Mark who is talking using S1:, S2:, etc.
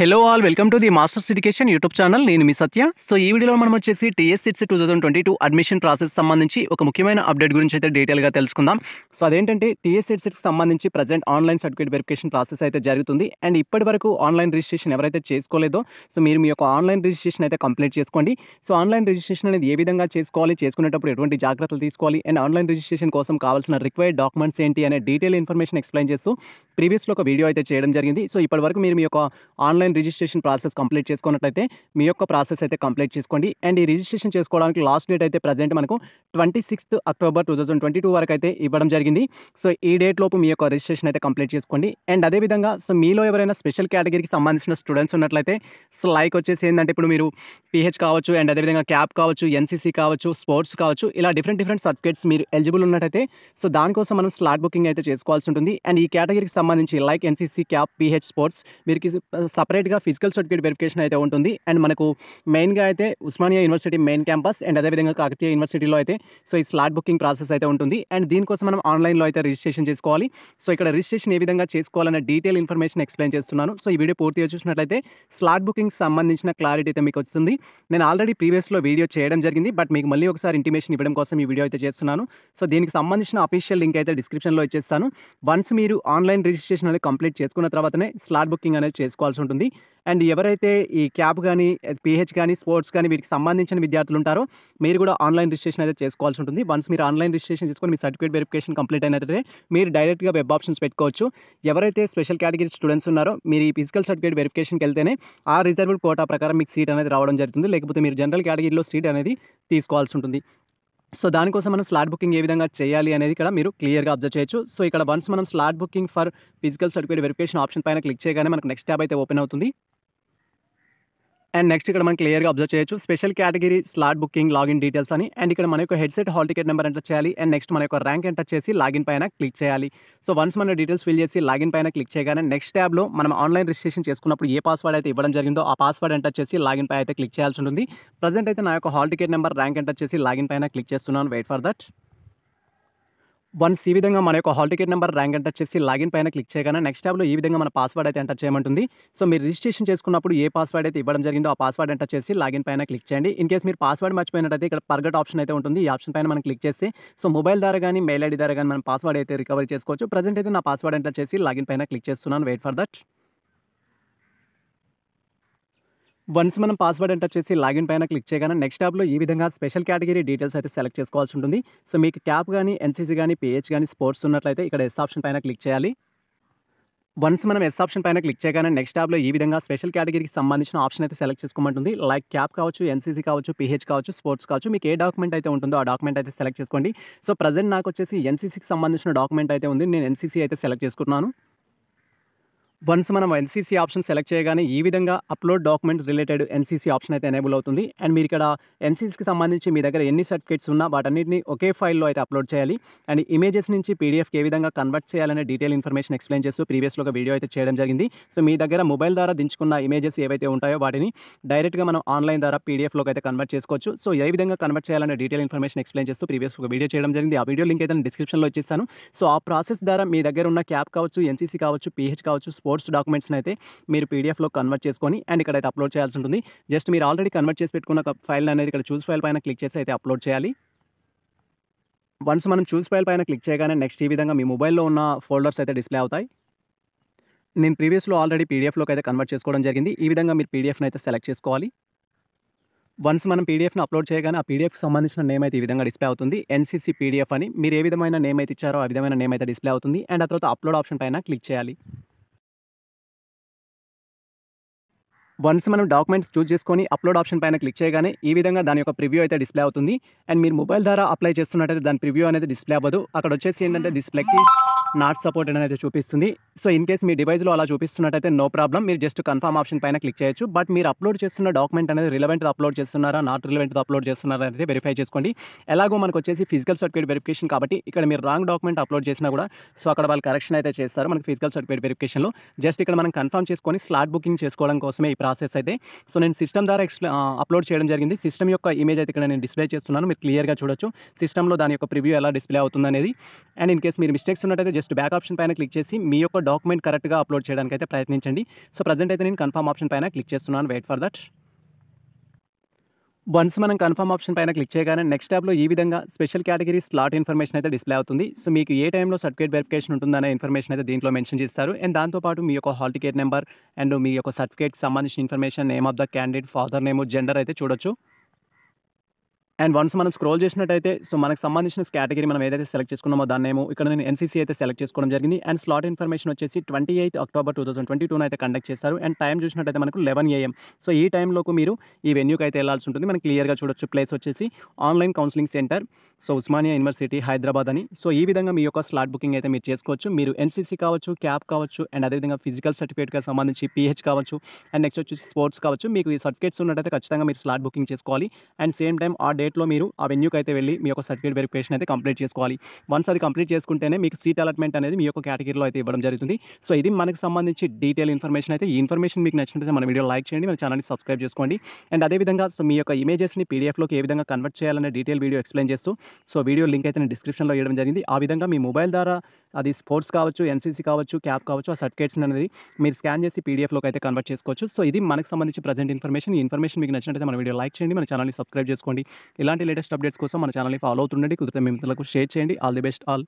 S1: hello all welcome to the masters education YouTube channel నేను మీ Satya so ఈ వీడియోలో మనం వచ్చేసి TS ICET two thousand twenty two admission process సంబంధించి ఒక ముఖ్యమైన అప్డేట్ గురించి అయితే డీటెయిల్గా తెలుసుకుందాం సో అదేంటంటే టీఎస్ సిట్స్కి సంబంధించి present online certificate verification process అయితే జరుగుతుంది అండ్ ఇప్పటి వరకు ఆన్లైన్ రిజిస్ట్రేషన్ ఎవరైతే చేసుకోలేదో సో మీరు మీ యొక్క ఆన్లైన్ రిజిస్ట్రేషన్ అయితే కంప్లీట్ చేసుకోండి సో ఆన్లైన్ రిజిస్ట్రేషన్ అనేది ఏ విధంగా చేసుకోవాలి చేసుకునేటప్పుడు ఎటువంటి జాగ్రత్తలు తీసుకోవాలి అండ్ ఆన్లైన్ రిజిస్ట్రేషన్ కోసం కావాల్సిన రిక్వైర్డ్ డాక్యుమెంట్స్ ఏంటి అనే డీటెయిల్ ఇన్ఫర్మేషన్ ఎక్స్ప్లెయిన్ చేస్తూ ప్రీవియస్లో ఒక వీడియో అయితే చేయడం జరిగింది సో ఇప్పటి వరకు మీరు మీ యొక్క ఆన్లైన్ రిజిస్ట్రేషన్ ప్రాసెస్ కంప్లీట్ చేసుకున్నట్లయితే మీ యొక్క ప్రాసెస్ అయితే కంప్లీట్ చేసుకోండి అండ్ ఈ రిజిస్ట్రేషన్ చేసుకోవడానికి లాస్ట్ డేట్ అయితే ప్రజెంట్ మనకు twenty sixth October two thousand twenty two వరకు అయితే ఇవ్వడం జరిగింది సో ఈ డేట్ లోపు మీ యొక్క రిజిస్ట్రేషన్ అయితే కంప్లీట్ చేసుకోండి అండ్ అదేవిధంగా సో మీలో ఎవరైనా స్పెషల్ కేటగిరీకి సంబంధించిన స్టూడెంట్స్ ఉన్నట్లయితే సో లైక్ వచ్చేసి ఏంటంటే ఇప్పుడు మీరు పిహెచ్ కావచ్చు అండ్ అదేవిధంగా క్యాప్ కావచ్చు ఎన్సీసీ కావచ్చు స్పోర్ట్స్ కావచ్చు ఇలా డిఫరెంట్ డిఫరెంట్ సర్టిఫికేట్స్ మీరు ఎలిజిబుల్ ఉన్నట్టయితే సో దానికోసం మనం స్లాట్ బుకింగ్ అయితే చేసుకోవాల్సి ఉంటుంది అండ్ ఈ కేటగిరీకి సంబంధించి సంబంధించి like NCC CAP PH sports వీరికి సపరేట్గా ఫిజికల్ సర్టిఫికేట్ వెరిఫికేషన్ అయితే ఉంటుంది అండ్ మనకు మెయిన్గా అయితే Osmania university main campus and అదేవిధంగా కాకతీయ యూనివర్సిటీలో అయితే సో ఈ స్లాట్ బుకింగ్ ప్రాసెస్ అయితే ఉంటుంది అండ్ దీనికోసం మనం ఆన్లైన్లో అయితే రిజిస్ట్రేషన్ చేసుకోవాలి సో ఇక్కడ రిజిస్ట్రేషన్ ఏ విధంగా చేసుకోవాలనే డీటెయిల్ ఇన్ఫర్మేషన్ ఎక్స్ప్లెయిన్ చేస్తున్నాను సో ఈ వీడియో పూర్తిగా చూసినట్లయితే స్లాట్ బుకింగ్ సంబంధించిన క్లారిటీ అయితే మీకు వస్తుంది నేను ఆల్రెడీ ప్రీవియస్లో వీడియో చేయడం జరిగింది బట్ మీకు మళ్ళీ ఒకసారి ఇంటిమేషన్ ఇవ్వడం కోసం ఈ వీడియో అయితే చేస్తున్నాను సో దీనికి సంబంధించిన అఫీషియల్ లింక్ అయితే డిస్క్రిప్షన్లో ఇచ్చేస్తాను వన్స్ మీరు ఆన్లైన్ రిజిస్ట్రేషన్ రిజిస్ట్రేషన్ అనేది కంప్లీట్ చేసుకున్న తర్వాతనే స్లాట్ బుకింగ్ అనేది చేసుకోవాల్సి ఉంటుంది అండ్ ఎవరైతే ఈ క్యాబ్ కానీ పిహెచ్ కానీ స్పోర్ట్స్ కానీ వీటికి సంబంధించిన విద్యార్థులు ఉంటారో మీరు కూడా ఆన్లైన్ రిజిస్ట్రేషన్ అయితే చేసుకోవాల్సి ఉంటుంది వన్స్ మీరు ఆన్లైన్ రిజిస్ట్రేషన్ చేసుకొని మీ సర్టిఫికేట్ వెరిఫికేషన్ కంప్లీట్ అయినట్లయితే మీరు డైరెక్ట్గా వెబ్ ఆప్షన్స్ పెట్టుకోవచ్చు ఎవరైతే స్పెషల్ కేటగిరీ స్టూడెంట్స్ ఉన్నారో మీరు ఈ ఫిజికల్ సర్టిఫికేట్ వెరిఫికేషన్కి వెళ్తేనే ఆ రిజర్వ్డ్ కోటా ప్రకారం మీకు సీట్ అనేది రావడం జరుగుతుంది లేకపోతే మీరు జనరల్ కేటగిరీలో సీట్ అనేది తీసుకోవాల్సి ఉంటుంది సో దానికోసం మనం స్లాట్ బుకింగ్ ఏ విధంగా చేయాలి అనేది ఇక్కడ మీరు క్లియర్గా అబ్జర్వ్ చేయొచ్చు సో ఇక్కడ వన్స్ మనం slot booking for physical certificate verification option పైన క్లిక్ చేయగానే మనకు నెక్స్ట్ ట్యాబ్ అయితే ఓపెన్ అవుతుంది అండ్ నెక్స్ట్ ఇక్కడ మనం క్లియర్గా అబ్జర్వ్ చేయొచ్చు special category slot booking login details అని అండ్ ఇక్కడ మన యొక్క ICET hall ticket number enter చేయాలి అండ్ నెక్స్ట్ మన యొక్క ర్యాంక్ ఎంటర్ చేసి లాగిన్ పైన క్లిక్ చేయాలి సో వన్స్ మన డీటెయిల్స్ ఫిల్ చేసి లాగిన్ పైన క్లిక్ చేయగానే నెక్స్ట్ ట్యాబ్లో మనం ఆన్లైన్ రిజిస్ట్రేషన్ చేసుకున్నప్పుడు ఏ పాస్వర్డ్ అయితే ఇవ్వడం జరిగిందో ఆ పాస్వర్డ్ ఎంటర్ చేసి లాగిన్ పై అయితే క్లిక్ చేయాల్సి ఉంటుంది ప్రజెంట్ అయితే నా యొక్క hall ticket number rank enter చేసి లాగిన్ పైన క్లిక్ చేస్తున్నాను వెయిట్ ఫర్ దట్ వన్స్ ఈ విధంగా మన యొక్క hall ticket number rank enter చేసి లాగిన్ పైన క్లిక్ చేయగానే నెక్స్ట్ ట్యాబ్లో ఈ విధంగా మన పాస్వర్డ్ అయితే ఎంటర్ చేయమంటుంది సో మీరు రిజిస్ట్రేషన్ చేసుకున్నప్పుడు ఏ పాస్వర్డ్ అయితే ఇవ్వడం జరిగిందో ఆ పాస్వర్డ్ ఎంటర్ చేసి లాగిన్ పైన క్లిక్ చేయండి ఇన్ కేసు మీరు పాస్వర్డ్ మర్చిపోయినట్టయితే ఇక్కడ పర్గట్ ఆప్షన్ అయితే ఉంటుంది ఈ ఆప్షన్ పైన మనం క్లిక్ చేస్తే సో మొబైల్ ద్వారా కానీ మెయిల్ ఐడి ద్వారా కానీ మనం పాస్వర్డ్ అయితే రికవరీ చేసుకోవచ్చు ప్రజెంట్ అయితే నా పాస్వర్డ్ ఎంటర్ చేసి లాగిన్ పైన క్లిక్ చేస్తున్నాను వెయిట్ ఫర్ దట్ వన్స్ మనం పాస్వర్డ్ ఎంటర్ చేసి లాగిన్ పైన క్లిక్ చేయగానే నెక్స్ట్ ట్యాబ్లో ఈ విధంగా స్పెషల్ కేటగిరీ డీటెయిల్స్ అయితే సెలెక్ట్ చేసుకోవాల్సి ఉంటుంది సో మీకు క్యాప్ కానీ ఎన్సీసీ కానీ పిహెచ్ కానీ స్పోర్ట్స్ ఉన్నట్లయితే ఇక్కడ ఎస్ ఆప్షన్ పైన క్లిక్ చేయాలి వన్స్ మనం ఎస్ ఆప్షన్ పైన క్లిక్ చేయగానే నెక్స్ట్ ట్యాబ్లో ఈ విధంగా స్పెషల్ కేటగిరీకి సంబంధించిన ఆప్షన్ అయితే సెలెక్ట్ చేసుకోమంటుంది లైక్ క్యాప్ కావచ్చు ఎన్సీసీ కావచ్చు పిహెచ్ కావచ్చు స్పోర్ట్స్ కావచ్చు మీకు ఏ డాక్యుమెంట్ అయితే ఉంటుందో ఆ డాక్యుమెంట్ అయితే సెలెక్ట్ చేసుకోండి సో ప్రజెంట్ నాకు వచ్చేసి ఎన్సీసీకి సంబంధించిన డాక్యుమెంట్ అయితే ఉంది నేను ఎన్సీసీ అయితే సెలెక్ట్ చేసుకుంటున్నాను వన్స్ మనం ఎన్సీసీ ఆప్షన్ సెలెక్ట్ చేయగానే ఈ విధంగా upload document related NCC option అయితే ఎనేబుల్ అవుతుంది అండ్ మీరు ఇక్కడ ఎన్సీసీకి సంబంధించి మీ దగ్గర ఎన్ని సర్టిఫికేట్స్ ఉన్నా వాటన్నిటిని ఒకే ఫైల్లో అయితే అప్లోడ్ చేయాలి అండ్ ఇమేజెస్ నుంచి పీడిఎఫ్కి ఏ విధంగా కన్వర్ట్ చేయాలనే డీటెయిల్ ఇన్ఫర్మేషన్ ఎక్స్ప్లెయిన్ చేస్తూ ప్రీవియస్లో ఒక వీడియో అయితే చేయడం జరిగింది సో మీ దగ్గర మొబైల్ ద్వారా దించుకున్న ఇమేజెస్ ఏవైతే ఉంటాయో వాటిని డైరెక్ట్గా మనం ఆన్లైన్ ద్వారా పీడిఎఫ్లోకి అయితే కన్వర్ట్ చేసుకోవచ్చు సో ఏ విధంగా కన్వర్ట్ చేయాలనే డీటెయిల్ ఇన్ఫర్మేషన్ ఎక్స్ప్లెయిన్ చేస్తూ ప్రీవియస్ ఒక వీడియో చేయడం జరిగింది ఆ వీడియో లింక్ అయితే డిస్క్రిప్షన్లో ఇచ్చేస్తాను సో ఆ ప్రాసెస్ ద్వారా మీ దగ్గర ఉన్న క్యాప్ కావచ్చు ఎన్సీసీ కావచ్చు పీహెచ్ కావచ్చు కోర్స్ డాక్యుమెంట్స్ని అయితే మీరు పీడిఎఫ్లో కన్వర్ట్ చేసుకొని అండ్ అయితే అప్లోడ్ చేయాల్సి ఉంటుంది జస్ట్ మీరు ఆల్రెడీ కన్వర్ట్ చేసి పెట్టుకున్న ఫైల్ అనేది ఇక్కడ చూస్ ఫైల్ పైన క్లిక్ చేసి అయితే అప్లోడ్ చేయాలి వన్స్ మనం చూస్ ఫైల్ పైన క్లిక్ చేయగానే నెక్స్ట్ ఈ విధంగా మీ మొబైల్లో ఉన్న ఫోల్డర్స్ అయితే డిస్ప్లే అవుతాయి నేను ప్రీవియస్లో ఆల్రెడీ పీడిఎఫ్లోకి అయితే కన్వర్ట్ చేసుకోవడం జరిగింది ఈ విధంగా మీరు పీడిఎఫ్ని అయితే సెలెక్ట్ చేసుకోవాలి వన్స్ మనం పీడిఎఫ్ని అప్లోడ్ చేయగానే ఆ పీడిఎఫ్కి సంబంధించిన నేమ్ అయితే ఈ విధంగా డిస్ప్లే అవుతుంది ఎన్సీసీ పీడిఎఫ్ అని మీరు ఏ విధమైన నేమ్ అయితే ఇచ్చారో ఆ విధమైన నేమ్ అయితే డిస్ప్లే అవుతుంది అండ్ ఆ తర్వాత అప్లోడ్ ఆప్షన్ పైన క్లిక్ చేయాలి వన్స్ మనం డాక్యుమెంట్స్ చూస్ చేసుకొని అప్లోడ్ ఆప్షన్ పైన క్లిక్ చేయగానే ఈ విధంగా దాని యొక్క ప్రివ్యూ అయితే డిస్ప్లే అవుతుంది అండ్ మీరు మొబైల్ ద్వారా అప్లై చేస్తున్నట్టయితే దాని ప్రివ్యూ అనేది డిస్ప్లే అవ్వదు అక్కడ వచ్చేసి ఏంటంటే డిస్ప్లేకి నాట్ సపోర్టెడ్ అనేది చూపిస్తుంది సో ఇన్ కేసు మీ డివైస్లో అలా చూపిస్తున్నట్టయితే నో ప్రాబ్లం మీరు జస్ట్ కన్ఫర్మ్ ఆప్షన్ పైన క్లిక్ చేయొచ్చు బట్ మీరు అప్లోడ్ చేస్తున్న డాక్యుమెంట్ అనేది రిలవెంట్ అప్లోడ్ చేస్తున్నారా నాట్ రిలవెంట్ అప్లోడ్ చేస్తున్నారా అనేది వెరిఫై చేసుకోండి ఎలాగో మనకు వచ్చేసి ఫిజికల్ సర్టిఫికేట్ వెరిఫికేషన్ కాబట్టి ఇక్కడ మీరు రాంగ్ డాక్యుమెంట్ అప్లోడ్ చేసినా కూడా సో అక్కడ వాళ్ళు కరెక్షన్ అయితే చేస్తారు మనకి ఫిజికల్ సర్టిఫికేట్ వెరిఫికేషన్లో జస్ట్ ఇక్కడ మనం కన్ఫర్మ్ చేసుకొని స్లాట్ బుకింగ్ చేసుకోవడం కోసమే ఈ ప్రాసెస్ అయితే సో నేను సిస్టమ్ ద్వారా అప్లోడ్ చేయడం జరిగింది సిస్టమ్ యొక్క ఇమేజ్ అయితే ఇక్కడ నేను డిస్ప్లే చేస్తున్నాను మీరు క్లియర్గా చూడొచ్చు సిస్టమ్లో దాని యొక్క ప్రివ్యూ ఎలా డిస్ప్లే అవుతుంది అనేది అండ్ ఇన్ కేసు మీరు మిస్టేక్స్ ఉన్నట్టయితే జస్ట్ బ్యాక్ ఆప్షన్ పైన క్లిక్ చేసి మీ యొక్క డాక్యుమెంట్ కరెక్ట్గా అప్లోడ్ చేయడానికి అయితే ప్రయత్నించండి సో ప్రజెంట్ అయితే నేను కన్ఫర్మ్ ఆప్షన్ పైన క్లిక్ చేస్తున్నాను వెయిట్ ఫర్ దట్ వన్స్ మనం కన్ఫర్మ్ ఆప్షన్ పైన క్లిక్ చేయగానే నెక్స్ట్ ట్యాబ్లో ఈ విధంగా స్పెషల్ కేటగిరీ స్లాట్ ఇన్ఫర్మేషన్ అయితే డిస్ప్లే అవుతుంది సో మీకు ఏ టైంలో సర్టిఫికేట్ వెరిఫికేషన్ ఉంటుందనే ఇన్ఫర్మేషన్ అయితే దీంట్లో మెన్షన్ చేస్తారు అండ్ దాంతోపాటు మీ యొక్క హాల్ టికెట్ నెంబర్ అండ్ మీ యొక్క సర్టిఫికేట్కి సంబంధించిన information name of the candidate father name gender అయితే చూడొచ్చు అండ్ వన్స్ మనం స్క్రోల్ చేసినట్టయితే సో మనకు సంబంధించిన కేటగిరీ మనం ఏదైతే సెలెక్ట్ చేసుకున్నామో దాన్నేమో ఇక్కడ నేను ఎన్సీసీ అయితే సెలెక్ట్ చేసుకోవడం జరిగింది అండ్ స్లాట్ ఇన్ఫర్మేషన్ వచ్చేసి twenty eighth October two thousand twenty టూన అయితే కండక్ట్ చేస్తారు అండ్ టైం చూసినట్టయితే మనకు లెవెన్ ఏఎం సో ఈ టైంలోకి మీరు ఈ వెన్యూకి అయితే వెళ్ళాల్సి ఉంటుంది మనం క్లియర్గా చూడొచ్చు ప్లేస్ వచ్చేసి online counselling centre so Osmania university Hyderabad అని సో ఈ విధంగా మీ యొక్క స్లాట్ బుకింగ్ అయితే మీరు చేసుకోవచ్చు మీరు ఎన్సీసీ కావచ్చు క్యాప్ కావచ్చు అండ్ అదేవిధంగా ఫిజికల్ సర్టిఫికేట్కి సంబంధించి పీహెచ్ కావచ్చు అండ్ నెక్స్ట్ వచ్చేసి స్పోర్ట్స్ కావచ్చు మీకు ఈ సర్టిఫికేట్స్ ఉన్నట్టయితే ఖచ్చితంగా మీరు స్లాట్ బుకింగ్ చేసుకోవాలి అండ్ సేమ్ టైం ఆ డేట్ డేట్లో మీరు ఆ వెన్యూకి అయితే వెళ్ళి మీ యొక్క సర్టిఫికేట్ వెరిఫికేషన్ అయితే కంప్లీట్ చేసుకోవాలి వన్స్ అది కంప్లీట్ చేసుకుంటేనే మీకు సీట్ అలాట్మెంట్ అనేది మీ యొక్క కేటగిరీలో అయితే ఇవ్వడం జరుగుతుంది సో ఇది మనకు సంబంధించి డీటెయిల్ ఇన్ఫర్మేషన్ అయితే ఈ ఇన్ఫర్మేషన్ మీకు నచ్చినట్లయితే మన వీడియో లైక్ చేయండి మన ఛానల్ని సబ్స్క్రైబ్ చేసుకోండి అండ్ అదేవిధంగా సో మీ యొక్క ఇమేజెస్ని పీడిఎఫ్లోకి ఏ విధంగా కన్వర్ట్ చేయాలనే డీటెయిల్ వీడియో ఎక్స్ప్లెయిన్ చేస్తూ సో వీడియో లింక్ అయితే నేను డిస్క్రిప్షన్లో ఇవ్వడం జరిగింది ఆ విధంగా మీ మొబైల్ ద్వారా అది స్పోర్ట్స్ కావచ్చు ఎన్సీసీ కావచ్చు క్యాప్ కావచ్చు ఆ సర్టిఫికేట్స్ అనేది మీరు స్కాన్ చేసి పీడిఎఫ్లోకి అయితే కన్వర్ట్ చేసుకోవచ్చు సో ఇది మనకు సంబంధించి ప్రజెంట్ ఇన్ఫర్మేషన్ ఈ ఇన్ఫర్మేషన్ మీకు నచ్చినట్టు మన వీడియో లైక్ చేయండి మన ఛానల్ని సబ్స్క్రైబ్ చేసుకోండి ఇలాంటి లేటెస్ట్ అప్డేట్స్ కోసం మన ఛానల్ని ఫాలో అవుతుండండి కుదిరితే మీ మిత్రులకు షేర్ చేయండి ఆల్ ది బెస్ట్ ఆల్